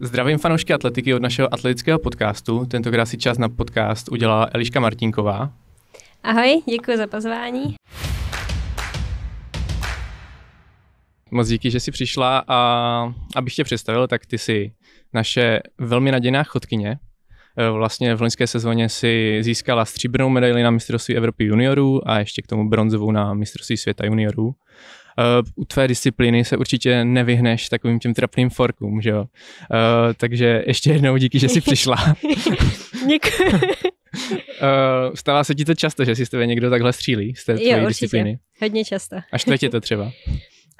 Zdravím fanoušky atletiky od našeho atletického podcastu. Tentokrát si čas na podcast udělala Eliška Martinková. Ahoj, děkuji za pozvání. Moc díky, že jsi přišla a abych tě představil, tak ty jsi naše velmi nadějná chodkyně. E, vlastně v loňské sezóně si získala stříbrnou medaili na mistrovství Evropy juniorů a ještě k tomu bronzovou na mistrovství světa juniorů. Eh, u tvé disciplíny se určitě nevyhneš takovým těm trapným forkům, že jo. Uh, takže ještě jednou díky, že jsi přišla. Děkuji. uh, stává se ti to často, že si s tebe někdo takhle střílí z té jo, určitě. disciplíny? hodně často. Až tě to třeba?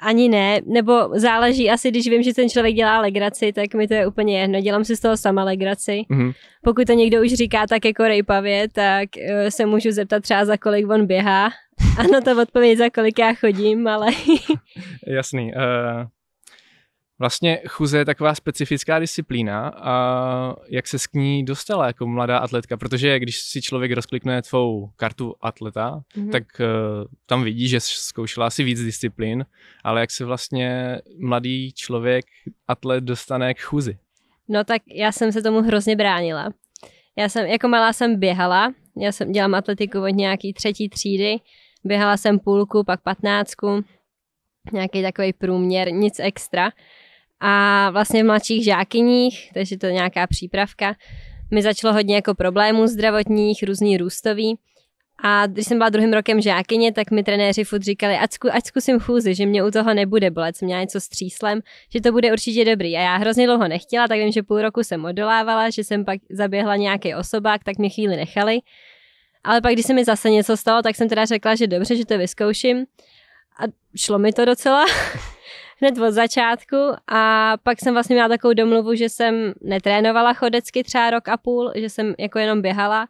ani ne, nebo záleží asi, když vím, že ten člověk dělá legraci, tak mi to je úplně jedno, dělám si z toho sama legraci. Mm-hmm. Pokud to někdo už říká tak jako rejpavě, tak eh, se můžu zeptat třeba za kolik on běhá. Ano, to odpověď, za kolik já chodím, ale... Jasný. Uh, Vlastně chůze je taková specifická disciplína a jak se k ní dostala jako mladá atletka, protože když si člověk rozklikne tvou kartu atleta, mm-hmm. tak uh, tam vidí, že zkoušela asi víc disciplín, ale jak se vlastně mladý člověk, atlet dostane k chůzi? No tak já jsem se tomu hrozně bránila. Já jsem, jako malá jsem běhala, já jsem dělám atletiku od nějaký třetí třídy, běhala jsem půlku, pak patnáctku, nějaký takový průměr, nic extra a vlastně v mladších žákyních, takže to je nějaká přípravka, mi začalo hodně jako problémů zdravotních, různý růstový. A když jsem byla druhým rokem žákyně, tak mi trenéři furt říkali, ať, zku, ať zkusím chůzi, že mě u toho nebude bolet, jsem měla něco s tříslem, že to bude určitě dobrý. A já hrozně dlouho nechtěla, tak vím, že půl roku jsem odolávala, že jsem pak zaběhla nějaký osobák, tak mě chvíli nechali. Ale pak, když se mi zase něco stalo, tak jsem teda řekla, že dobře, že to vyzkouším. A šlo mi to docela. hned od začátku a pak jsem vlastně měla takovou domluvu, že jsem netrénovala chodecky třeba rok a půl, že jsem jako jenom běhala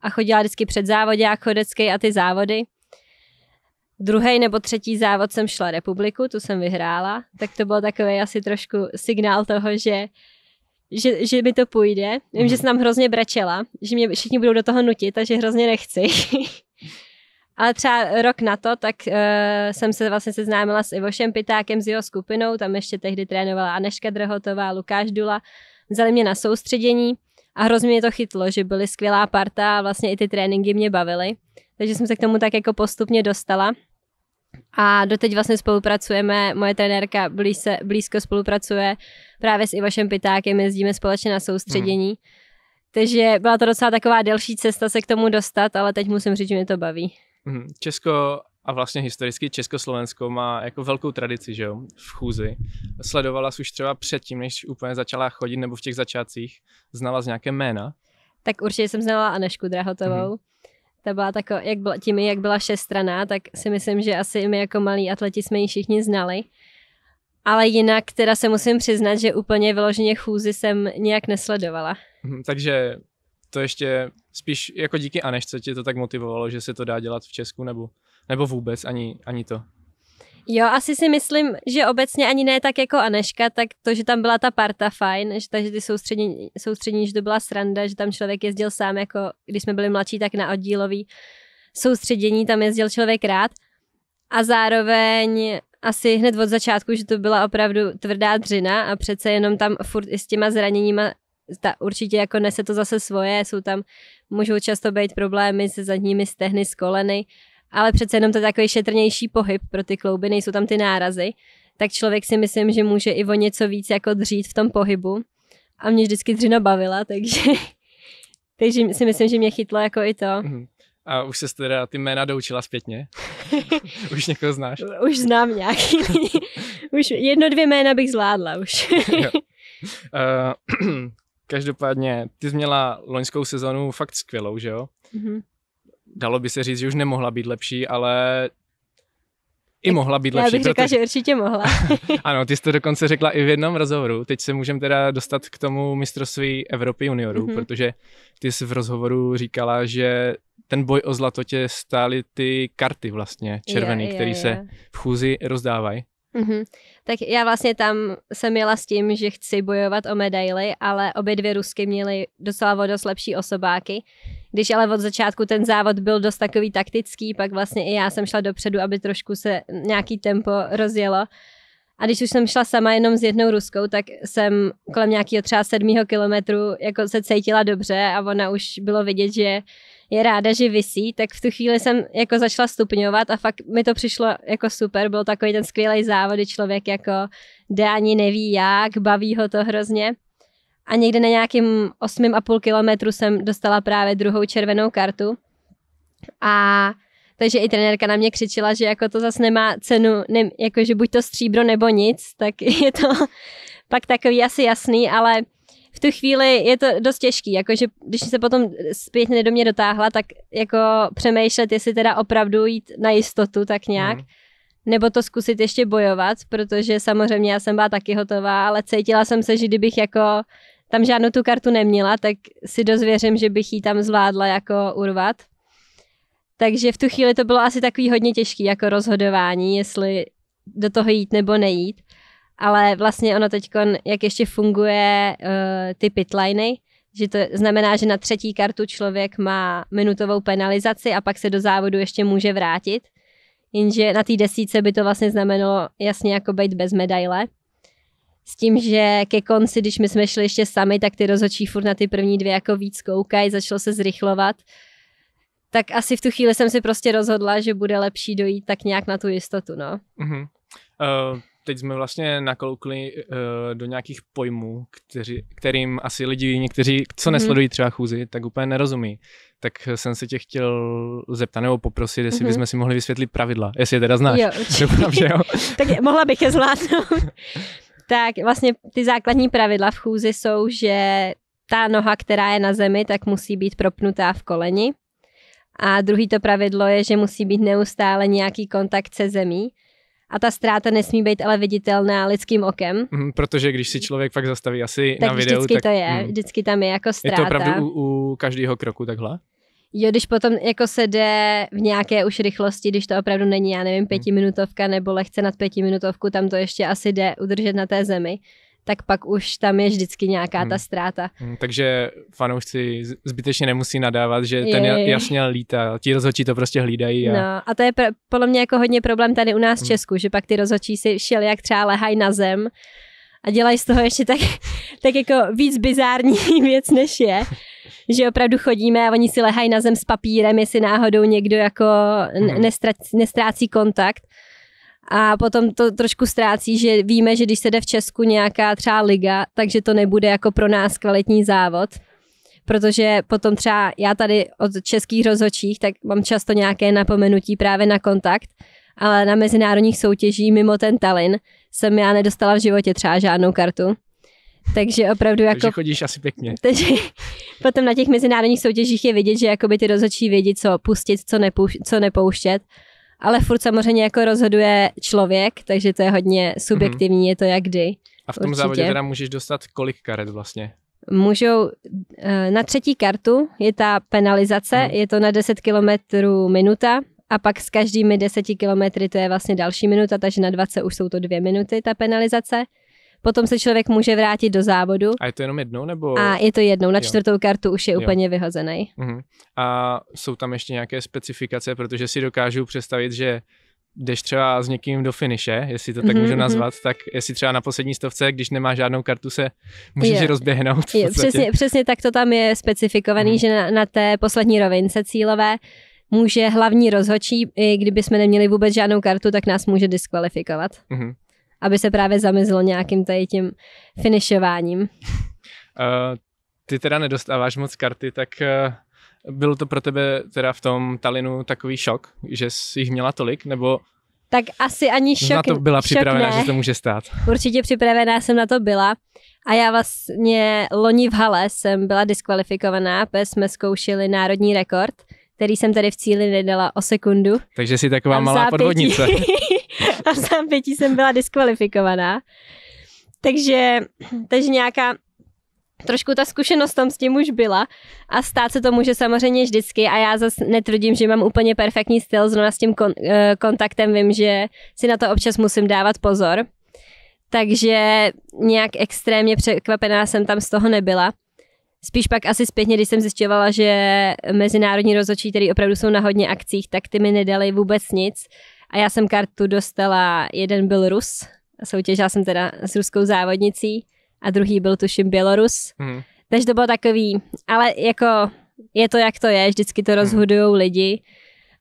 a chodila vždycky před závodě a chodecky a ty závody. Druhý nebo třetí závod jsem šla republiku, tu jsem vyhrála, tak to byl takový asi trošku signál toho, že že, že mi to půjde. Vím, že mhm. jsem nám hrozně brečela, že mě všichni budou do toho nutit, takže hrozně nechci. Ale třeba rok na to, tak uh, jsem se vlastně seznámila s Ivošem Pitákem, s jeho skupinou, tam ještě tehdy trénovala Aneška Drhotová, Lukáš Dula, vzali mě na soustředění a hrozně mě to chytlo, že byly skvělá parta a vlastně i ty tréninky mě bavily. Takže jsem se k tomu tak jako postupně dostala. A doteď vlastně spolupracujeme, moje trenérka blíze, blízko spolupracuje právě s Ivošem Pitákem, jezdíme společně na soustředění. Hmm. Takže byla to docela taková delší cesta se k tomu dostat, ale teď musím říct, že mě to baví. Mhm. Česko a vlastně historicky Československo má jako velkou tradici, že jo, v chůzi. Sledovala jsi už třeba předtím, než úplně začala chodit, nebo v těch začátcích, znala z nějaké jména? Tak určitě jsem znala Anešku Drahotovou. Mm-hmm. Ta byla tako, jak byla, tím, jak byla šestraná, tak si myslím, že asi my jako malí atleti jsme ji všichni znali. Ale jinak teda se musím přiznat, že úplně vyloženě chůzi jsem nějak nesledovala. Mhm, takže to ještě spíš jako díky Anešce tě to tak motivovalo, že se to dá dělat v Česku nebo, nebo vůbec ani, ani to? Jo, asi si myslím, že obecně ani ne tak jako Aneška, tak to, že tam byla ta parta fajn, že, že ty soustředění, soustředění, že to byla sranda, že tam člověk jezdil sám, jako když jsme byli mladší, tak na oddílový soustředění tam jezdil člověk rád. A zároveň asi hned od začátku, že to byla opravdu tvrdá dřina a přece jenom tam furt i s těma zraněníma ta, určitě jako nese to zase svoje, jsou tam, můžou často být problémy se zadními stehny, s koleny, ale přece jenom to je takový šetrnější pohyb pro ty klouby, nejsou tam ty nárazy, tak člověk si myslím, že může i o něco víc jako dřít v tom pohybu. A mě vždycky dřina bavila, takže, takže si myslím, že mě chytlo jako i to. Mhm. A už se teda ty jména doučila zpětně? už někoho znáš? Už znám nějaký. už jedno, dvě jména bych zvládla už. Uh, Každopádně, ty jsi měla loňskou sezonu fakt skvělou, že jo? Mm-hmm. Dalo by se říct, že už nemohla být lepší, ale i mohla být Já lepší. Já bych řekla, protože... že určitě mohla. ano, ty jsi to dokonce řekla i v jednom rozhovoru. Teď se můžeme teda dostat k tomu mistrovství Evropy juniorů, mm-hmm. protože ty jsi v rozhovoru říkala, že ten boj o zlato tě stály ty karty vlastně červený, yeah, yeah, které yeah. se v chůzi rozdávají. Mm-hmm. Tak já vlastně tam jsem jela s tím, že chci bojovat o medaily, ale obě dvě Rusky měly docela dost lepší osobáky. Když ale od začátku ten závod byl dost takový taktický, pak vlastně i já jsem šla dopředu, aby trošku se nějaký tempo rozjelo. A když už jsem šla sama jenom s jednou Ruskou, tak jsem kolem nějakého třeba sedmého kilometru jako se cítila dobře a ona už bylo vidět, že je ráda, že vysí, tak v tu chvíli jsem jako začala stupňovat a fakt mi to přišlo jako super, byl takový ten skvělý závod, kdy člověk jako jde ani neví jak, baví ho to hrozně. A někde na nějakým 8,5 kilometru jsem dostala právě druhou červenou kartu. A takže i trenérka na mě křičela, že jako to zase nemá cenu, ne, jako že buď to stříbro nebo nic, tak je to pak takový asi jasný, ale tu chvíli je to dost těžký, jakože když se potom zpětně do mě dotáhla, tak jako přemýšlet, jestli teda opravdu jít na jistotu tak nějak, mm. nebo to zkusit ještě bojovat, protože samozřejmě já jsem byla taky hotová, ale cítila jsem se, že kdybych jako tam žádnou tu kartu neměla, tak si dozvěřím, že bych ji tam zvládla jako urvat. Takže v tu chvíli to bylo asi takový hodně těžký jako rozhodování, jestli do toho jít nebo nejít ale vlastně ono teď, jak ještě funguje uh, ty pitliny, že to znamená, že na třetí kartu člověk má minutovou penalizaci a pak se do závodu ještě může vrátit. Jenže na té desíce by to vlastně znamenalo jasně jako být bez medaile. S tím, že ke konci, když my jsme šli ještě sami, tak ty rozhodčí furt na ty první dvě jako víc koukají, začalo se zrychlovat. Tak asi v tu chvíli jsem si prostě rozhodla, že bude lepší dojít tak nějak na tu jistotu, no. uh huh Uh teď jsme vlastně nakoukli uh, do nějakých pojmů, kteři, kterým asi lidi, někteří, co mhm. nesledují třeba chůzi, tak úplně nerozumí. Tak eh, jsem se tě chtěl zeptat nebo poprosit, jestli mhm. bychom si mohli vysvětlit pravidla, jestli je teda znáš. Jo, Doufám, že jo. tak mohla bych je zvládnout. tak vlastně ty základní pravidla v chůzi jsou, že ta noha, která je na zemi, tak musí být propnutá v koleni. A druhý to pravidlo je, že musí být neustále nějaký kontakt se zemí, a ta ztráta nesmí být ale viditelná lidským okem. Mm, protože když si člověk fakt zastaví asi tak na videu, vždycky tak to je, mm. vždycky tam je jako ztráta. Je to opravdu u, u každého kroku takhle? Jo, když potom jako se jde v nějaké už rychlosti, když to opravdu není, já nevím, hmm. pětiminutovka nebo lehce nad pětiminutovku, tam to ještě asi jde udržet na té zemi tak pak už tam je vždycky nějaká hmm. ta ztráta. Hmm, takže fanoušci zbytečně nemusí nadávat, že Jej. ten jasně lítá, ti rozhodčí to prostě hlídají. A... No a to je pro podle mě jako hodně problém tady u nás v hmm. Česku, že pak ty rozhodčí si šel jak třeba lehají na zem a dělají z toho ještě tak, tak jako víc bizární věc, než je. Že opravdu chodíme a oni si lehají na zem s papírem, jestli náhodou někdo jako hmm. nestrácí kontakt a potom to trošku ztrácí, že víme, že když se jde v Česku nějaká třeba liga, takže to nebude jako pro nás kvalitní závod protože potom třeba já tady od českých rozhodčích, tak mám často nějaké napomenutí právě na kontakt, ale na mezinárodních soutěží mimo ten Talin, jsem já nedostala v životě třeba žádnou kartu. Takže opravdu jako... Takže chodíš asi pěkně. Takže potom na těch mezinárodních soutěžích je vidět, že jakoby ty rozhodčí vědí, co pustit, co, nepouš- co nepouštět ale furt samozřejmě jako rozhoduje člověk, takže to je hodně subjektivní, mm-hmm. je to jakdy. A v tom určitě. závodě teda můžeš dostat kolik karet vlastně? Můžou, eh, na třetí kartu je ta penalizace, mm. je to na 10 km minuta a pak s každými 10 kilometry to je vlastně další minuta, takže na 20 už jsou to dvě minuty ta penalizace. Potom se člověk může vrátit do závodu. A je to jenom jednou? Nebo... A je to jednou, na jo. čtvrtou kartu už je úplně jo. vyhozený. Uh-huh. Mhm. A jsou tam ještě nějaké specifikace, protože si dokážu představit, že jdeš třeba s někým do finiše, jestli to tak mm-hmm. můžu mhm. nazvat, tak jestli třeba na poslední stovce, když nemá žádnou kartu, se můžeš je, rozběhnout. Je, přesně, přesně tak to tam je specifikovaný, mm. že na, na té poslední rovince cílové může hlavní rozhočí, i kdyby jsme neměli vůbec žádnou kartu, tak nás může diskvalifikovat. Mm-hmm aby se právě zamizlo nějakým tady tím finišováním. Uh, ty teda nedostáváš moc karty, tak uh, eh, byl to pro tebe teda v tom Talinu takový šok, že jsi jich měla tolik, nebo tak asi ani šok. Na to byla připravená, ne. že to může stát. Určitě připravená jsem na to byla. A já vlastně loni v hale jsem byla diskvalifikovaná, protože jsme zkoušeli národní rekord který jsem tady v cíli nedala o sekundu. Takže si taková malá zápětí, podvodnice. a v zápětí jsem byla diskvalifikovaná. Takže, takže nějaká trošku ta zkušenost tam s tím už byla a stát se to může samozřejmě vždycky a já zase netvrdím, že mám úplně perfektní styl, zrovna s tím kon, eh, kontaktem vím, že si na to občas musím dávat pozor. Takže nějak extrémně překvapená jsem tam z toho nebyla. Spíš pak asi zpětně, když jsem zjišťovala, že mezinárodní rozhodčí, který opravdu jsou na hodně akcích, tak ty mi nedali vůbec nic. A já jsem kartu dostala, jeden byl Rus, soutěžila jsem teda s ruskou závodnicí a druhý byl tuším Bělorus. Hmm. Takže to bylo takový, ale jako je to jak to je, vždycky to mhm. rozhodují hmm. lidi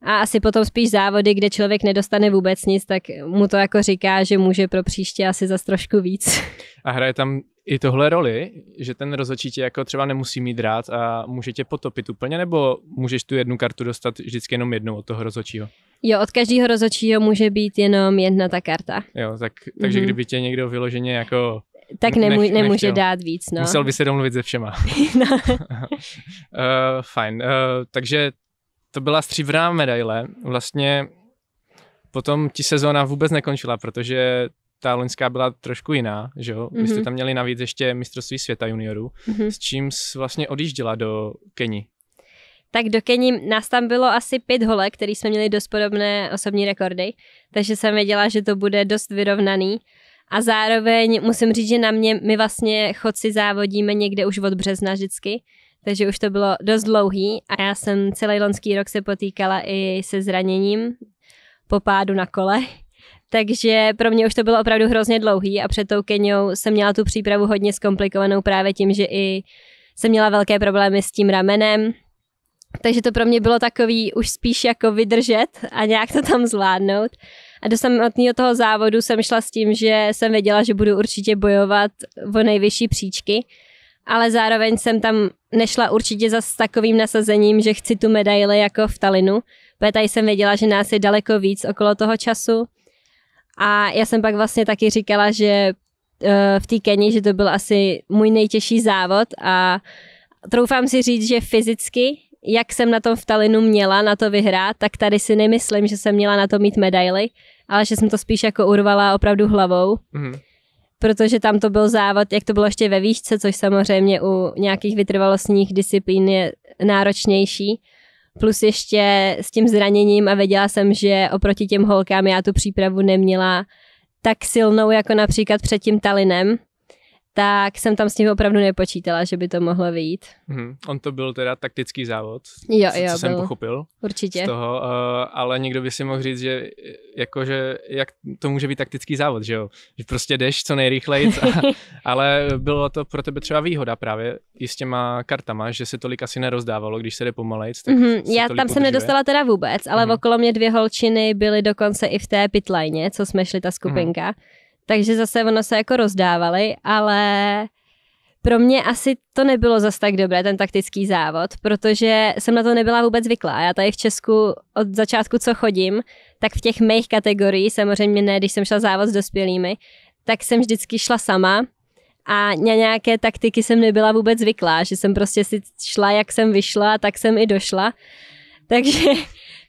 a asi potom spíš závody, kde člověk nedostane vůbec nic, tak mu to jako říká, že může pro příště asi za trošku víc. A hraje tam i tohle roli, že ten rozhodčí tě jako třeba nemusí mít rád a může tě potopit úplně, nebo můžeš tu jednu kartu dostat vždycky jenom jednou od toho rozhodčího? Jo, od každého rozhodčího může být jenom jedna ta karta. Jo, tak, takže mm-hmm. kdyby tě někdo vyloženě jako tak nemů- nech, nemůže nechtěl. dát víc, no. Musel by se domluvit se všema. no. uh, fajn, uh, takže to byla stříbrná medaile. Vlastně potom ti sezóna vůbec nekončila, protože ta loňská byla trošku jiná, že jo? Mm-hmm. Vy jste mhm. tam měli navíc ještě mistrovství světa juniorů, mm-hmm. s čím vlastně odjížděla do Keni. Tak do Keni nás tam bylo asi pět holek, který jsme měli dost podobné osobní rekordy, takže jsem věděla, že to bude dost vyrovnaný. A zároveň musím říct, že na mě, my vlastně chodci závodíme někde už od března vždycky, takže už to bylo dost dlouhý a já jsem celý lonský rok se potýkala i se zraněním po pádu na kole, takže pro mě už to bylo opravdu hrozně dlouhý a před tou Kenyou jsem měla tu přípravu hodně zkomplikovanou právě tím, že i jsem měla velké problémy s tím ramenem, takže to pro mě bylo takový už spíš jako vydržet a nějak to tam zvládnout. A do samotného toho závodu jsem šla s tím, že jsem věděla, že budu určitě bojovat o nejvyšší příčky, ale zároveň jsem tam nešla určitě za s takovým nasazením, že chci tu medaili jako v Talinu, protože tady jsem věděla, že nás je daleko víc okolo toho času a já jsem pak vlastně taky říkala, že eh, v té Keni, že to byl asi můj nejtěžší závod a troufám si říct, že fyzicky, jak jsem na tom v Talinu měla na to vyhrát, tak tady si nemyslím, že jsem měla na to mít medaily, ale že jsem to spíš jako urvala opravdu hlavou. Mm. Protože tam to byl závod, jak to bylo ještě ve výšce, což samozřejmě u nějakých vytrvalostních disciplín je náročnější, plus ještě s tím zraněním a věděla jsem, že oproti těm holkám já tu přípravu neměla tak silnou jako například před tím Talinem, tak jsem tam s ním opravdu nepočítala, že by to mohlo vyjít. Hmm. On to byl teda taktický závod, jo, co, jo, co jsem pochopil. Určitě. Z toho, uh, ale někdo by si mohl říct, že, jako, že jak to může být taktický závod, že jo? Že prostě jdeš co nejrychleji, ale bylo to pro tebe třeba výhoda právě i s těma kartama, že se tolik asi nerozdávalo, když se jde pomalejc. Tak mm-hmm. Já tam používě. jsem nedostala teda vůbec, ale mm-hmm. okolo mě dvě holčiny byly dokonce i v té pitlajně, co jsme šli ta skupinka. Mm-hmm takže zase ono se jako rozdávali, ale pro mě asi to nebylo zas tak dobré, ten taktický závod, protože jsem na to nebyla vůbec zvyklá. Já tady v Česku od začátku, co chodím, tak v těch mých kategoriích, samozřejmě ne, když jsem šla závod s dospělými, tak jsem vždycky šla sama a na nějaké taktiky jsem nebyla vůbec zvyklá, že jsem prostě si šla, jak jsem vyšla, tak jsem i došla. Takže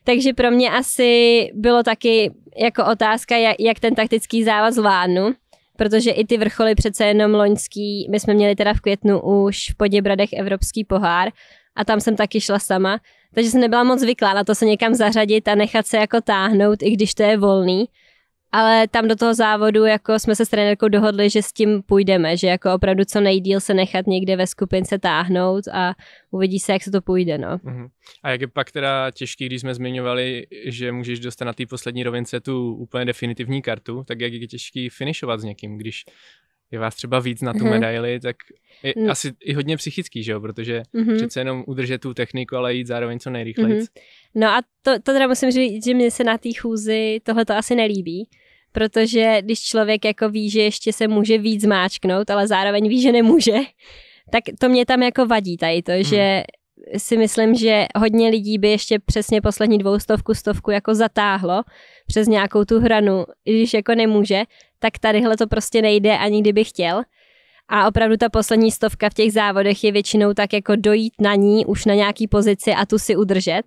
takže pro mě asi bylo taky jako otázka, jak, jak ten taktický závaz zvládnu, protože i ty vrcholy přece jenom loňský, my jsme měli teda v květnu už v Poděbradech Evropský pohár a tam jsem taky šla sama, takže jsem nebyla moc zvyklá na to se někam zařadit a nechat se jako táhnout, i když to je volný ale tam do toho závodu jako jsme se s trenérkou dohodli, že s tím půjdeme, že jako opravdu co nejdíl se nechat někde ve skupince táhnout a uvidí se, jak se to půjde, no. Mhm. A jak je pak teda těžký, když jsme zmiňovali, že můžeš dostat na té poslední rovince tu úplně definitivní kartu, tak jak je těžký finišovat s někým, když je vás třeba víc na tu medaili, mm medaili, tak je no. asi i hodně psychický, že jo, protože mm-hmm. přece jenom udržet tu techniku, ale jít zároveň co nejrychleji. Mm-hmm. No a to, to teda musím říct, že mě se na té chůzi tohle to asi nelíbí, protože když člověk jako ví, že ještě se může víc zmáčknout, ale zároveň ví, že nemůže, tak to mě tam jako vadí tady to, hmm. že si myslím, že hodně lidí by ještě přesně poslední dvoustovku, stovku jako zatáhlo přes nějakou tu hranu, když jako nemůže, tak tadyhle to prostě nejde ani kdyby chtěl. A opravdu ta poslední stovka v těch závodech je většinou tak jako dojít na ní už na nějaký pozici a tu si udržet.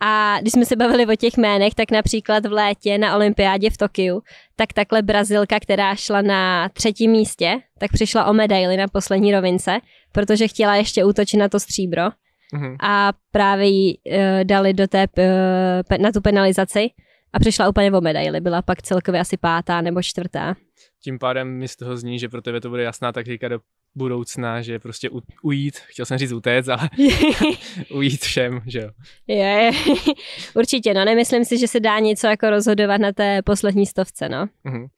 A když jsme se bavili o těch jménech, tak například v létě na olympiádě v Tokiu, tak takhle Brazilka, která šla na třetím místě, tak přišla o medaily na poslední rovince, protože chtěla ještě útočit na to stříbro. Mm-hmm. A právě ji uh, eh, dali do té, uh, na tu penalizaci a přišla úplně o medaily. Byla pak celkově asi pátá nebo čtvrtá. Tím pádem mi z toho zní, že pro tebe to bude jasná taktika do budoucna, že prostě u, ujít, chtěl jsem říct utéct, ale ujít všem, že jo. Je, určitě, no nemyslím si, že se dá něco jako rozhodovat na té poslední stovce, no. Uh-huh. Uh,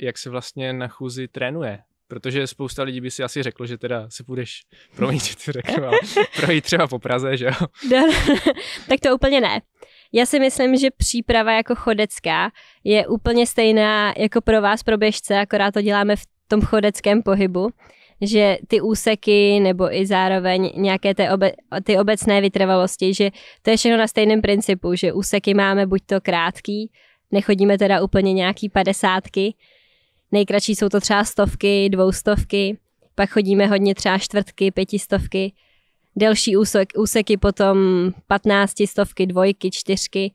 jak se vlastně na chůzi trénuje? Protože spousta lidí by si asi řeklo, že teda si půjdeš, promiň, že to řeknu, ale projít třeba po Praze, že jo? No, tak to úplně ne. Já si myslím, že příprava jako chodecká je úplně stejná jako pro vás, pro běžce, akorát to děláme v tom chodeckém pohybu že ty úseky nebo i zároveň nějaké té obe, ty obecné vytrvalosti, že to je všechno na stejném principu, že úseky máme buď to krátký, nechodíme teda úplně nějaký padesátky, nejkratší jsou to třeba stovky, dvoustovky, pak chodíme hodně třeba čtvrtky, pětistovky, delší úsek, úseky potom patnáctistovky, dvojky, čtyřky,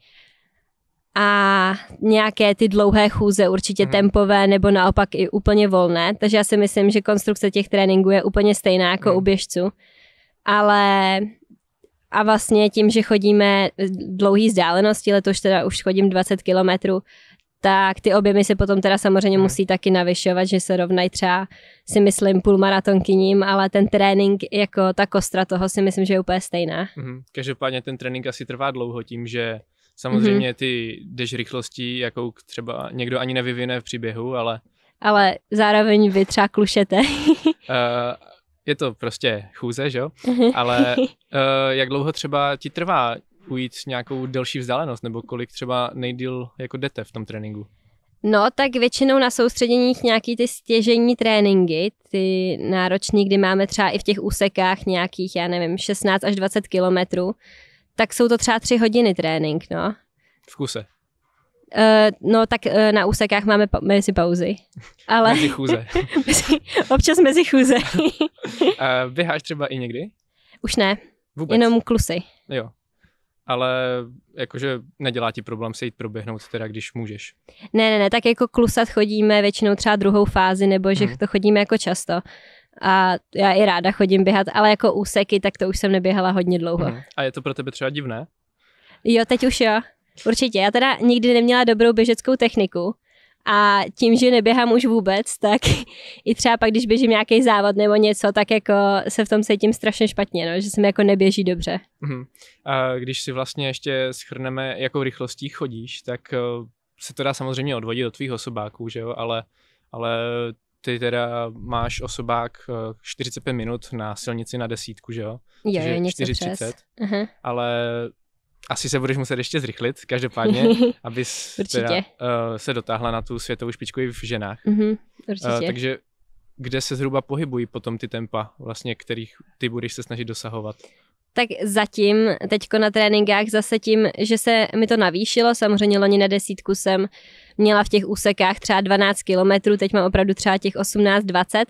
a nějaké ty dlouhé chůze, určitě hmm. tempové nebo naopak i úplně volné. Takže já si myslím, že konstrukce těch tréninků je úplně stejná jako hmm. u běžců. Ale a vlastně tím, že chodíme dlouhý vzdálenosti, letos teda už chodím 20 kilometrů, tak ty objemy se potom teda samozřejmě hmm. musí taky navyšovat, že se rovnají třeba si myslím půl maratonkyním, ale ten trénink jako ta kostra toho si myslím, že je úplně stejná. Hmm. Každopádně ten trénink asi trvá dlouho tím, že Samozřejmě mhm. ty jdeš rychlostí, jakou třeba někdo ani nevyvine v příběhu, ale... Ale zároveň vy třeba klušete. uh, je to prostě chůze, že jo? Mhm. Ale uh, jak dlouho třeba ti trvá ujít nějakou delší vzdálenost, nebo kolik třeba nejdíl jako jdete v tom tréninku? No, tak většinou na soustředěních nějaký ty stěžení tréninky, ty náročný, kdy máme třeba i v těch úsekách nějakých, já nevím, 16 až 20 kilometrů, tak jsou to třeba tři hodiny trénink, no. V kuse. Uh, no tak uh, na úsekách máme pa- mezi pauzy. Ale... mezi chůze. Občas mezi chůze. uh, běháš třeba i někdy? Už ne. Vůbec. Jenom klusy. Jo. Ale jakože nedělá ti problém se jít proběhnout teda, když můžeš. Ne, ne, ne, tak jako klusat chodíme většinou třeba druhou fázi, nebo že hmm. to chodíme jako často a já i ráda chodím běhat, ale jako úseky, tak to už jsem neběhala hodně dlouho. Hmm. A je to pro tebe třeba divné? Jo, teď už jo. Určitě. Já teda nikdy neměla dobrou běžeckou techniku a tím, že neběhám už vůbec, tak i třeba pak, když běžím nějaký závod nebo něco, tak jako se v tom cítím strašně špatně, no, že jsem jako neběží dobře. Hmm. A když si vlastně ještě schrneme, jakou rychlostí chodíš, tak eh, se to dá samozřejmě odvodit od tvých osobáků, že jo, ale, ale ty teda máš osobák 45 eh, minut na silnici na desítku, že jo? Je, je něco 430, přes. Ale asi se budeš muset ještě zrychlit, každopádně, abys teda, uh, se dotáhla na tu světovou špičku i v ženách. Uh-huh, určitě. Uh, takže kde se zhruba pohybují potom ty tempa, vlastně, kterých ty budeš se snažit dosahovat? tak zatím, teďko na tréninkách, zase tím, že se mi to navýšilo, samozřejmě loni na desítku jsem měla v těch úsekách třeba 12 kilometrů, teď mám opravdu třeba těch 18-20,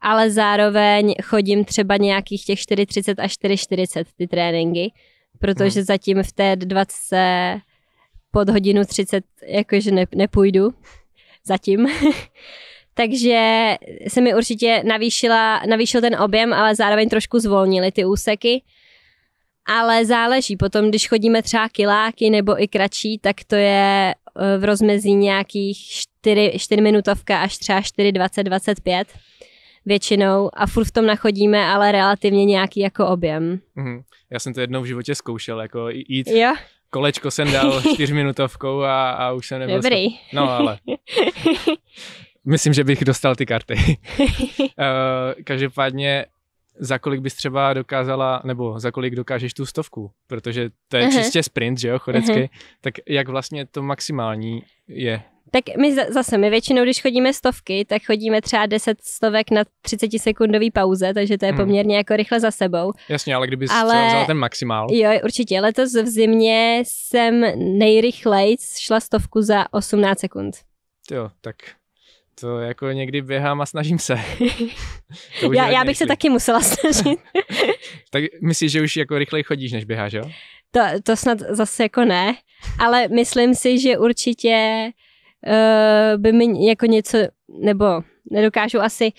ale zároveň chodím třeba nějakých těch 4,30 až 4,40 ty tréninky, protože hmm. zatím v té 20 pod hodinu 30 jakože ne, nepůjdu, zatím. Takže se mi určitě navýšila, navýšil ten objem, ale zároveň trošku zvolnili ty úseky ale záleží. Potom, když chodíme třeba kiláky nebo i kratší, tak to je e, v rozmezí nějakých 4, 4 minutovka až třeba 4, 20, 25 většinou a furt v tom nachodíme, ale relativně nějaký jako objem. Mm-hmm. Já jsem to jednou v životě zkoušel, jako jít jo? kolečko jsem dal čtyřminutovkou a, a už jsem nebyl... Dobrý. Spod... No ale... Myslím, že bych dostal ty karty. uh, každopádně za kolik bys třeba dokázala, nebo za kolik dokážeš tu stovku, protože to je uh-huh. čistě sprint, že jo, chodecky, uh-huh. tak jak vlastně to maximální je? Tak my zase, my většinou, když chodíme stovky, tak chodíme třeba 10 stovek na 30 sekundový pauze, takže to je hmm. poměrně hmm. jako rychle za sebou. Jasně, ale kdyby ale, vzala ten maximál. Jo, určitě. Letos v zimě jsem nejrychleji šla stovku za 18 sekund. Jo, tak to jako někdy běhám a snažím se. já, já bych se taky musela snažit. tak myslíš, že už jako rychleji chodíš, než běháš, jo? To, to snad zase jako ne, ale myslím si, že určitě uh, by mi jako něco, nebo nedokážu asi,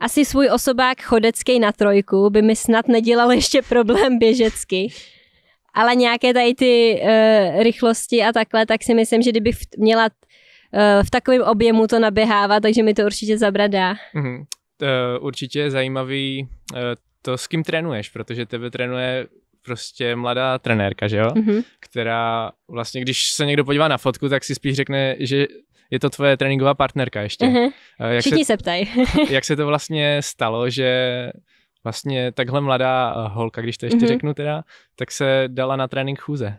asi svůj osobák chodecký na trojku by mi snad nedělal ještě problém běžecky. Ale nějaké tady ty uh, rychlosti a takhle, tak si myslím, že kdybych měla Eh, v takovém objemu to naběhává, takže mi to určitě zabradá. Mm-hmm. To eh, určitě je zajímavý eh, to, s kým trénuješ, protože tebe trénuje prostě mladá trenérka, že jo? Mm-hmm. Která vlastně, když se někdo podívá na fotku, tak si spíš řekne, že je to tvoje tréninková partnerka ještě. Mm-hmm. Jak Všichni se, se ptají. jak se to vlastně stalo, že vlastně takhle mladá holka, když to ještě mm-hmm. řeknu teda, tak se dala na trénink chůze?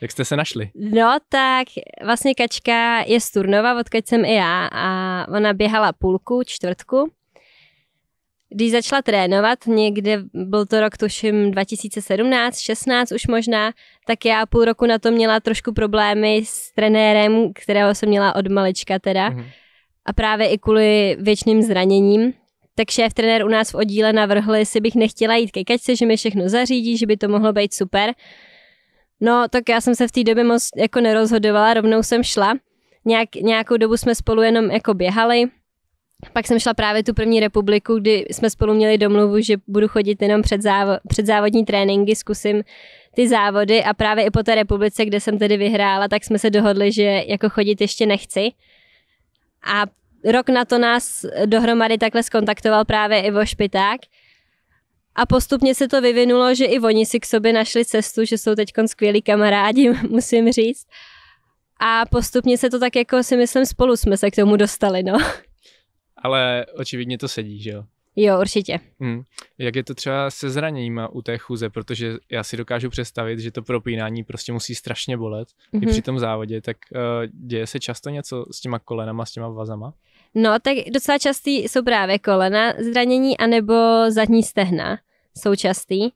Jak jste se našli? No, tak vlastně Kačka je z Turnova, odkud jsem i já a ona běhala půlku, čtvrtku. Když začala trénovat, někde byl to rok tuším 2017, 16 už možná, tak já půl roku na to měla trošku problémy s trenérem, kterého jsem měla od malička teda. Mm-hmm. A právě i kvůli věčným zraněním, tak šéf trenér u nás v oddíle navrhl, jestli bych nechtěla jít ke kačce, že mi všechno zařídí, že by to mohlo být super. No, tak já jsem se v té době moc jako nerozhodovala, rovnou jsem šla. Nějak, nějakou dobu jsme spolu jenom jako běhali. Pak jsem šla právě tu první republiku, kdy jsme spolu měli domluvu, že budu chodit jenom před, závo- před závodní tréninky, zkusím ty závody a právě i po té republice, kde jsem tedy vyhrála, tak jsme se dohodli, že jako chodit ještě nechci. A rok na to nás dohromady takhle skontaktoval právě Ivo Špiták, a postupně se to vyvinulo, že i oni si k sobě našli cestu, že jsou teď skvělí kamarádi, musím říct. A postupně se to tak jako si myslím spolu jsme se k tomu dostali, no. Ale očividně to sedí, že jo? Jo, určitě. Hmm. Jak je to třeba se zraněníma u té chůze, protože já si dokážu představit, že to propínání prostě musí strašně bolet mm-hmm. i mhm. při tom závodě, tak uh, děje se často něco s těma kolenama, s těma vazama? No, tak docela častý jsou právě kolena zranění anebo zadní stehna jsou častý.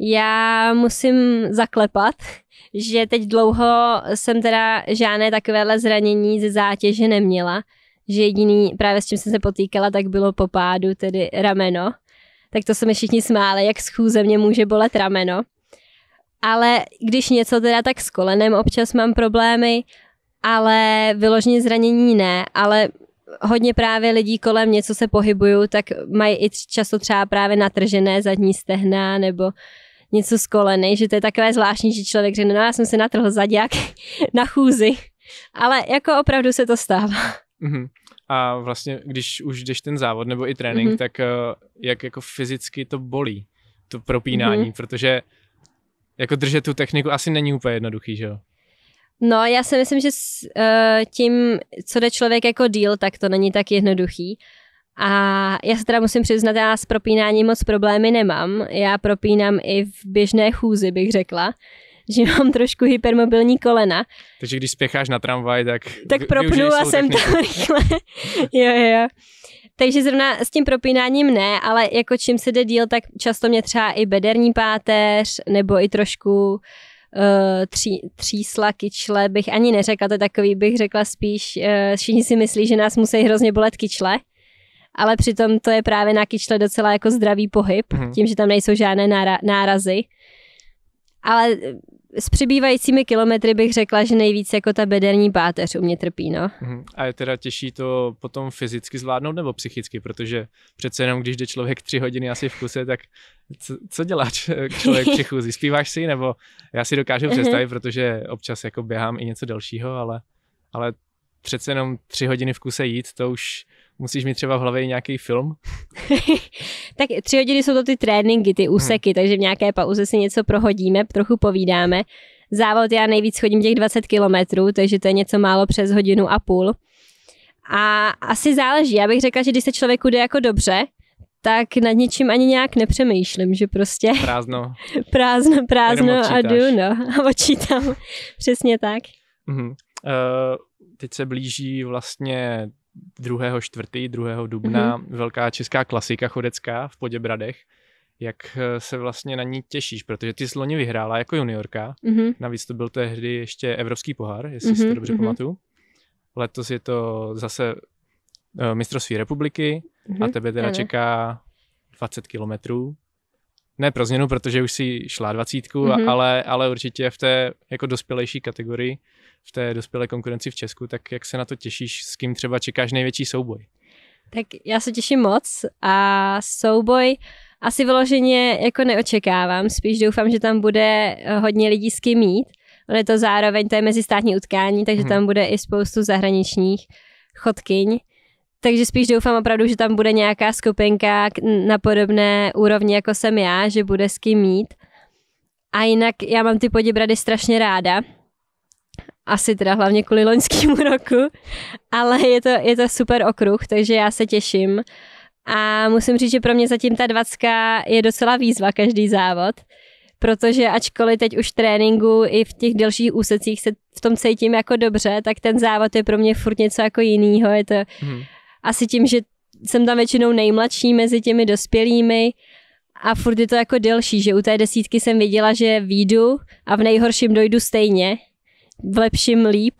Já musím zaklepat, že teď dlouho jsem teda žádné takovéhle zranění ze zátěže neměla, že jediný právě s čím jsem se potýkala, tak bylo po pádu, tedy rameno. Tak to se mi všichni smáli, jak schůze mě může bolet rameno. Ale když něco teda, tak s kolenem občas mám problémy, ale vyložně zranění ne, ale hodně právě lidí kolem něco se pohybují, tak mají i často třeba právě natržené zadní stehna nebo něco z koleny, že to je takové zvláštní, že člověk řekne, no já jsem si natrhl zadňák na chůzi, ale jako opravdu se to stává. Mm-hmm. A vlastně, když už jdeš ten závod nebo i trénink, mm-hmm. tak eh, jak jako fyzicky to bolí, to propínání, mm-hmm. protože jako držet tu techniku asi není úplně jednoduchý, že jo? No, já si myslím, že s uh, tím, co jde člověk jako díl, tak to není tak jednoduchý. A já se teda musím přiznat, já s propínáním moc problémy nemám. Já propínám i v běžné chůzi, bych řekla že mám trošku hypermobilní kolena. Takže když spěcháš na tramvaj, tak... Tak propnu a jsem tam rychle. jo, jo. Takže zrovna s tím propínáním ne, ale jako čím se jde díl, tak často mě třeba i bederní páteř, nebo i trošku uh, Eh, tří, třísla, kyčle bych ani neřekla, to je takový, bych řekla spíš, eh, všichni si myslí, že nás musí hrozně bolet kyčle, ale přitom to je právě na kyčle docela jako zdravý pohyb, mm-hmm. tím, že tam nejsou žádné nára- nárazy. Ale s přibývajícími kilometry bych řekla, že nejvíc jako ta bederní páteř u mě trpí, no. Mhm. A je teda těžší to potom fyzicky zvládnout nebo psychicky, protože přece jenom když jde člověk tři hodiny asi v kuse, tak co, co dělá člověk při chůzi? Zpíváš si nebo já si dokážu mhm. představit, protože občas jako běhám i něco dalšího, ale, ale přece jenom tři hodiny v kuse jít, to už Musíš mít třeba v hlavě nějaký film? tak tři hodiny jsou to ty tréninky, ty hmm. úseky, hmm. takže v nějaké pauze si něco prohodíme, trochu povídáme. Závod já nejvíc chodím těch 20 kilometrů, takže to je něco málo přes hodinu a půl. A asi záleží. Já bych řekla, že když se člověku jde jako dobře, tak nad ničím ani nějak nepřemýšlím, že prostě... Prázdno. prázdno, prázdno a jdu, no. A počítám. Přesně tak. Mm-hmm. Uh, teď se blíží vlastně Druhého čtvrtý, 2. dubna, mm-hmm. velká česká klasika chodecká v Poděbradech. Jak eh, se vlastně na ní těšíš? Protože ty jsi vyhrála jako juniorka, mm-hmm. navíc to byl tehdy ještě Evropský pohár, jestli mm-hmm. si to mhm, dobře mm-hmm. pamatuju. Letos je to zase eh, mistrovství republiky mm-hmm. a mhm. tebe teda ano. čeká 20 kilometrů ne pro změnu, protože už si šla dvacítku, mm-hmm. ale, ale určitě v té jako dospělejší kategorii, v té dospělé konkurenci v Česku, tak jak se na to těšíš, s kým třeba čekáš největší souboj? Tak já se těším moc a souboj asi vyloženě jako neočekávám, spíš doufám, že tam bude eh, hodně lidí s kým mít. Ale je to zároveň, to je mezistátní utkání, takže hmm. tam bude i spoustu zahraničních chodkyň. Takže spíš doufám opravdu, že tam bude nějaká skupinka na podobné úrovni, jako jsem já, že bude s kým mít. A jinak já mám ty poděbrady strašně ráda. Asi teda hlavně kvůli loňskému roku. Ale je to, je to super okruh, takže já se těším. A musím říct, že pro mě zatím ta dvacka je docela výzva každý závod, protože ačkoliv teď už tréninku i v těch delších úsecích se v tom cítím jako dobře, tak ten závod je pro mě furt něco jako jinýho. Je to, hmm asi tím, že jsem tam většinou nejmladší mezi těmi dospělými a furt je to jako delší, že u té desítky jsem viděla, že výjdu a v nejhorším dojdu stejně, v lepším líp,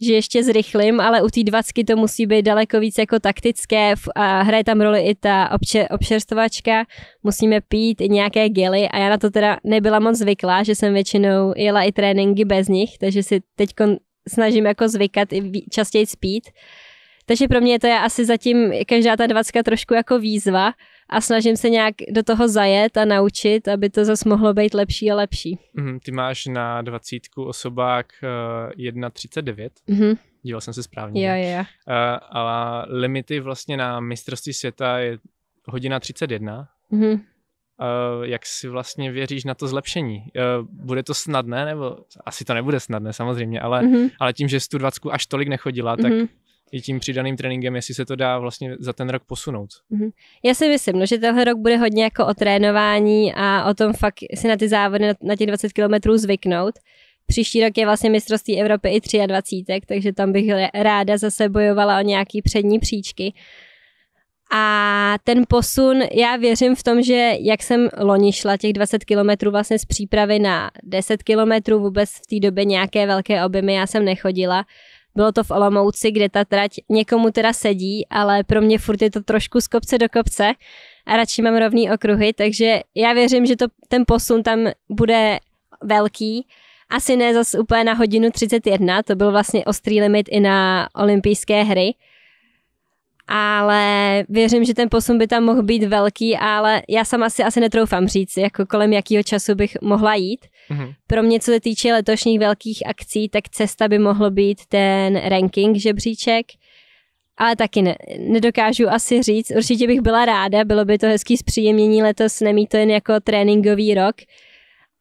že ještě zrychlím, ale u té dvacky to musí být daleko víc jako taktické a hraje tam roli i ta obče, občerstvačka, musíme pít i nějaké gely a já na to teda nebyla moc zvyklá, že jsem většinou jela i tréninky bez nich, takže si teď snažím jako zvykat i častěji spít takže pro mě to je asi zatím každá ta dvacka trošku jako výzva a snažím se nějak do toho zajet a naučit, aby to zase mohlo být lepší a lepší. Mm, ty máš na dvacítku osobák uh, 1,39. Mm-hmm. Díval jsem se správně. Jo, jo. Uh, ale limity vlastně na mistrovství světa je hodina 31. Mm-hmm. Uh, jak si vlastně věříš na to zlepšení? Uh, bude to snadné, nebo asi to nebude snadné samozřejmě, ale, mm-hmm. ale tím, že jsi tu dvacku až tolik nechodila, tak mm-hmm i tím přidaným tréninkem, jestli se to dá vlastně za ten rok posunout. Mm-hmm. Já si myslím, že tenhle rok bude hodně jako o trénování a o tom fakt si na ty závody, na těch 20 kilometrů zvyknout. Příští rok je vlastně mistrovství Evropy i 23, takže tam bych ráda zase bojovala o nějaký přední příčky. A ten posun, já věřím v tom, že jak jsem loni šla těch 20 kilometrů vlastně z přípravy na 10 kilometrů, vůbec v té době nějaké velké objemy já jsem nechodila, bylo to v Olomouci, kde ta trať někomu teda sedí, ale pro mě furt je to trošku z kopce do kopce a radši mám rovný okruhy, takže já věřím, že to, ten posun tam bude velký. Asi ne zas úplně na hodinu 31, to byl vlastně ostrý limit i na olympijské hry, ale věřím, že ten posun by tam mohl být velký, ale já sama si asi netroufám říct, jako kolem jakého času bych mohla jít. Mm-hmm. Pro mě, co se týče letošních velkých akcí, tak cesta by mohlo být ten ranking žebříček, ale taky ne, nedokážu asi říct. Určitě bych byla ráda, bylo by to hezký zpříjemnění letos, nemít to jen jako tréninkový rok,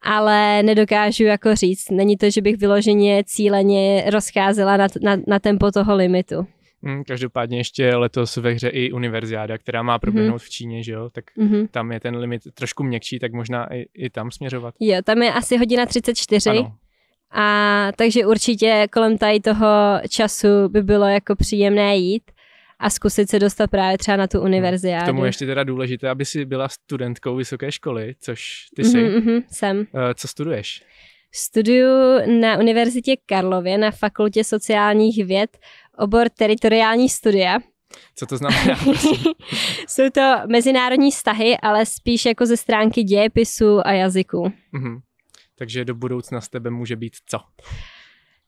ale nedokážu jako říct. Není to, že bych vyloženě cíleně rozcházela na, na, na tempo toho limitu. Hm, každopádně ještě letos ve hře i univerziáda, která má proběhnout mm-hmm. v Číně, že jo? Tak mm-hmm. tam je ten limit trošku měkčí, tak možná i, i tam směřovat. Jo, tam je asi hodina 34. Ano. A takže určitě kolem tady toho času by bylo jako příjemné jít a zkusit se dostat právě třeba na tu hm, univerziádu. K tomu ještě teda důležité, aby si byla studentkou vysoké školy, což ty jsi. Mm-hmm, jsem. Eh, co studuješ? Studuju na Univerzitě Karlově na Fakultě sociálních věd obor teritoriální studie. Co to znamená? Jsou to mezinárodní vztahy, ale spíš jako ze stránky dějepisu a jazyku. Mm-hmm. Takže do budoucna z tebe může být co?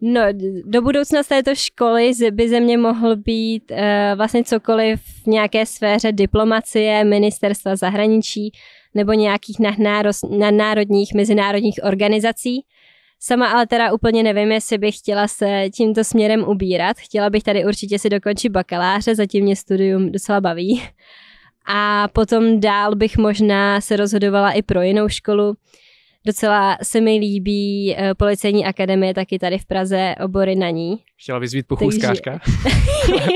No, do budoucna z této školy by ze mě mohl být uh, vlastně cokoliv v nějaké sféře diplomacie, ministerstva zahraničí nebo nějakých nadnárodních mezinárodních organizací. Sama ale teda úplně nevím, jestli bych chtěla se tímto směrem ubírat. Chtěla bych tady určitě si dokončit bakaláře, zatím mě studium docela baví. A potom dál bych možná se rozhodovala i pro jinou školu. Docela se mi líbí eh, policejní akademie, taky tady v Praze, obory na ní. Chtěla bys být pochůzkářka? Takže...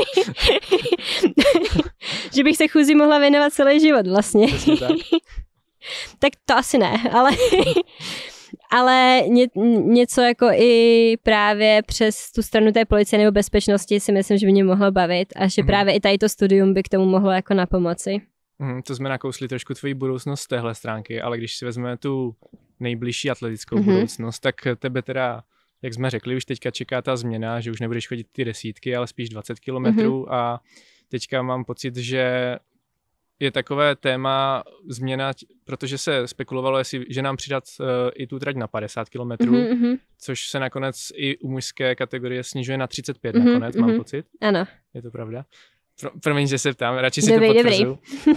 že bych se chůzi mohla věnovat celý život vlastně. tak. tak to asi ne, ale ale ně, něco jako i právě přes tu stranu té policie nebo bezpečnosti si myslím, že by mě mohlo bavit a že mm. právě i tady to studium by k tomu mohlo jako na pomoci. Mm, to jsme nakousli trošku tvoji budoucnost z téhle stránky, ale když si vezmeme tu nejbližší atletickou mm-hmm. budoucnost, tak tebe teda, jak jsme řekli, už teďka čeká ta změna, že už nebudeš chodit ty desítky, ale spíš 20 kilometrů mm-hmm. a teďka mám pocit, že je takové téma změna, protože se spekulovalo, jestli, že nám přidat uh, i tu trať na 50 km, mm-hmm. což se nakonec i u mužské kategorie snižuje na 35 mm-hmm, nakonec, mm-hmm. mám mhm. pocit. Ano. Je to pravda? Pro, promiň, že se ptám, radši si dobrý, to potvrzuju. uh,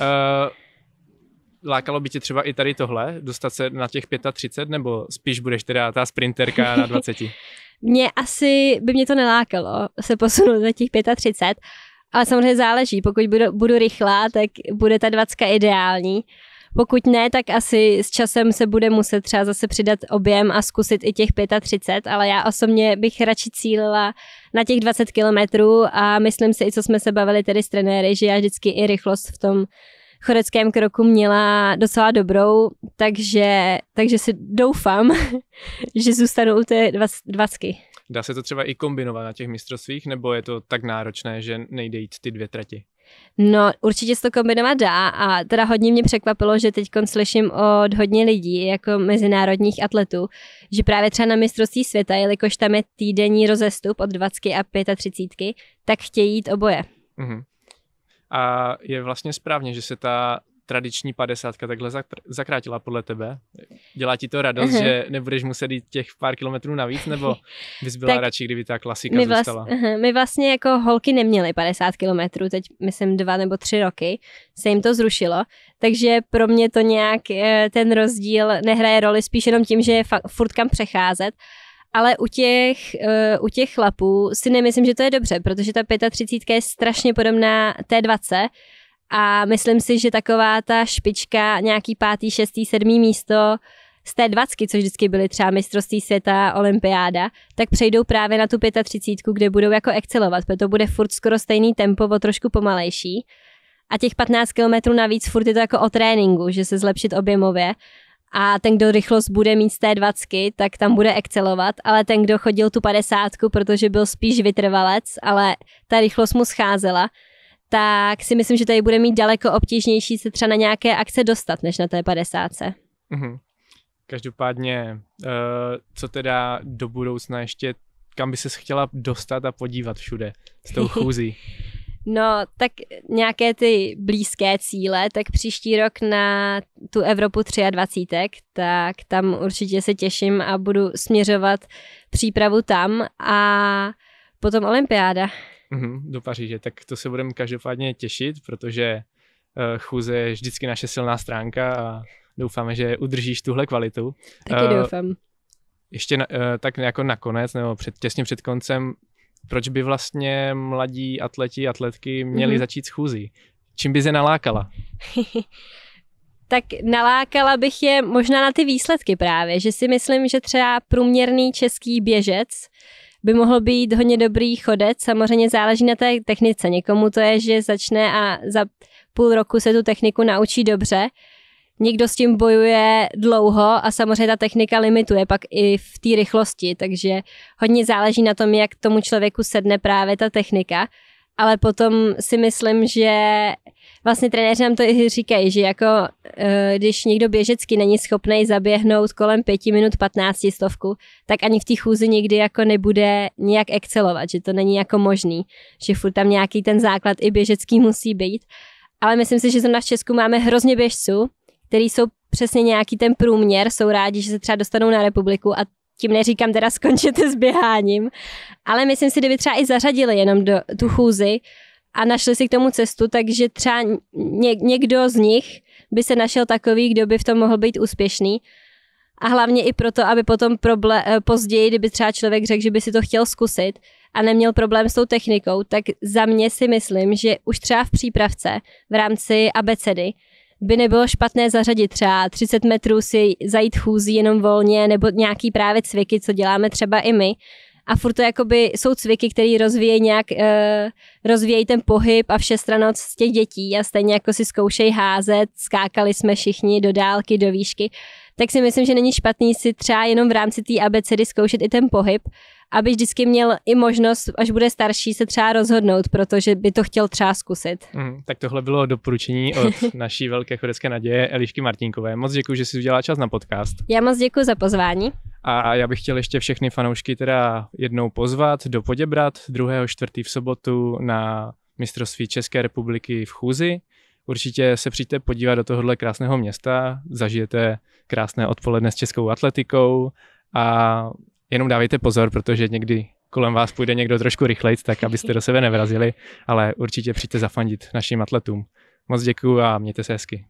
lákalo by tě třeba i tady tohle, dostat se na těch 35, nebo spíš budeš teda ta sprinterka na 20? mě asi by mě to nelákalo se posunout na těch 35, ale samozřejmě záleží, pokud budu, budu rychlá, tak bude ta dvacka ideální. Pokud ne, tak asi s časem se bude muset třeba zase přidat objem a zkusit i těch 35, ale já osobně bych radši cílila na těch 20 kilometrů a myslím si i, co jsme se bavili tedy s trenéry, že já vždycky i rychlost v tom choreckém kroku měla docela dobrou, takže, takže si doufám, že zůstanu u té 20. Dá se to třeba i kombinovat na těch mistrovstvích, nebo je to tak náročné, že nejde jít ty dvě trati? No, určitě se to kombinovat dá a teda hodně mě překvapilo, že teď slyším od hodně lidí, jako mezinárodních atletů, že právě třeba na mistrovství světa, jelikož tam je týdenní rozestup od 20 a 35, tak chtějí jít oboje. Mm-hmm. A je vlastně správně, že se ta tradiční padesátka takhle zakrátila podle tebe? Dělá ti to radost, uh-huh. že nebudeš muset jít těch pár kilometrů navíc, nebo bys byla radši, kdyby ta klasika my vlast, zůstala? Uh-huh, my vlastně jako holky neměly 50 kilometrů, teď myslím dva nebo tři roky, se jim to zrušilo, takže pro mě to nějak eh, ten rozdíl nehraje roli, spíš jenom tím, že je furt kam přecházet, ale u těch, uh, u těch chlapů si nemyslím, že to je dobře, protože ta 35 je strašně podobná té 20 a myslím si, že taková ta špička, nějaký pátý, šestý, sedmý místo z té dvacky, což vždycky byly třeba mistrovství světa, olympiáda, tak přejdou právě na tu 35, kde budou jako excelovat, protože to bude furt skoro stejný tempo, o trošku pomalejší. A těch 15 kilometrů navíc furt je to jako o tréninku, že se zlepšit objemově. A ten, kdo rychlost bude mít z té dvacky, tak tam bude excelovat, ale ten, kdo chodil tu padesátku, protože byl spíš vytrvalec, ale ta rychlost mu scházela, tak si myslím, že tady bude mít daleko obtížnější se třeba na nějaké akce dostat, než na té 50. Mm-hmm. Každopádně, uh, co teda do budoucna ještě, kam by se chtěla dostat a podívat všude s tou chůzí? No, tak nějaké ty blízké cíle, tak příští rok na tu Evropu 23, tak tam určitě se těším a budu směřovat přípravu tam a potom olympiáda. Mm-hmm, do Paříže, tak to se budeme každopádně těšit, protože eh, chůze je vždycky naše silná stránka a doufáme, že udržíš tuhle kvalitu. Taky uh, doufám. Ještě na, uh, tak jako nakonec, nebo před, těsně před koncem, proč by vlastně mladí atleti, atletky měli mm-hmm. začít schůzí? Čím by se nalákala? tak nalákala bych je možná na ty výsledky právě, že si myslím, že třeba průměrný český běžec by mohl být hodně dobrý chodec. Samozřejmě záleží na té technice. Někomu to je, že začne a za půl roku se tu techniku naučí dobře. Někdo s tím bojuje dlouho a samozřejmě ta technika limituje pak i v té rychlosti, takže hodně záleží na tom, jak tomu člověku sedne právě ta technika. Ale potom si myslím, že vlastně trenéři nám to i říkají, že jako eh, když někdo běžecky není schopný zaběhnout kolem pěti minut 15 stovku, tak ani v té chůzi nikdy jako nebude nějak excelovat, že to není jako možný, že furt tam nějaký ten základ i běžecký musí být. Ale myslím si, že zrovna v Česku máme hrozně běžců, který jsou přesně nějaký ten průměr, jsou rádi, že se třeba dostanou na republiku a tím neříkám teda skončete s běháním, ale myslím si, kdyby třeba i zařadili jenom do tu chůzi, a našli si k tomu cestu, takže třeba ně, někdo z nich by se našel takový, kdo by v tom mohl být úspěšný. A hlavně i proto, aby potom problé- eh, později, kdyby třeba člověk řekl, že by si to chtěl zkusit a neměl problém s tou technikou, tak za mě si myslím, že už třeba v přípravce v rámci abecedy by nebylo špatné zařadit třeba 30 metrů si zajít chůzí jenom volně nebo nějaký právě cviky, co děláme třeba i my, a furt to jakoby jsou cviky, které rozvíjejí nějak, uh, rozvíjejí ten pohyb a všestranoc z těch dětí a stejně jako si zkoušej házet, skákali jsme všichni do dálky, do výšky, tak si myslím, že není špatný si třeba jenom v rámci té abecedy zkoušet i ten pohyb, aby vždycky měl i možnost, až bude starší, se třeba rozhodnout, protože by to chtěl třeba zkusit. Mm, tak tohle bylo doporučení od naší velké chodecké naděje Elišky Martinkové. Moc děkuji, že jsi udělala čas na podcast. Já moc děkuji za pozvání. A já bych chtěl ještě všechny fanoušky teda jednou pozvat do Poděbrat 2. čtvrtý v sobotu na mistrovství České republiky v Chůzi. Určitě se přijďte podívat do tohohle krásného města, zažijete krásné odpoledne s českou atletikou a jenom dávejte pozor, protože někdy kolem vás půjde někdo trošku rychlejc, tak abyste do sebe nevrazili, ale určitě přijďte zafandit našim atletům. Moc děkuju a mějte se hezky.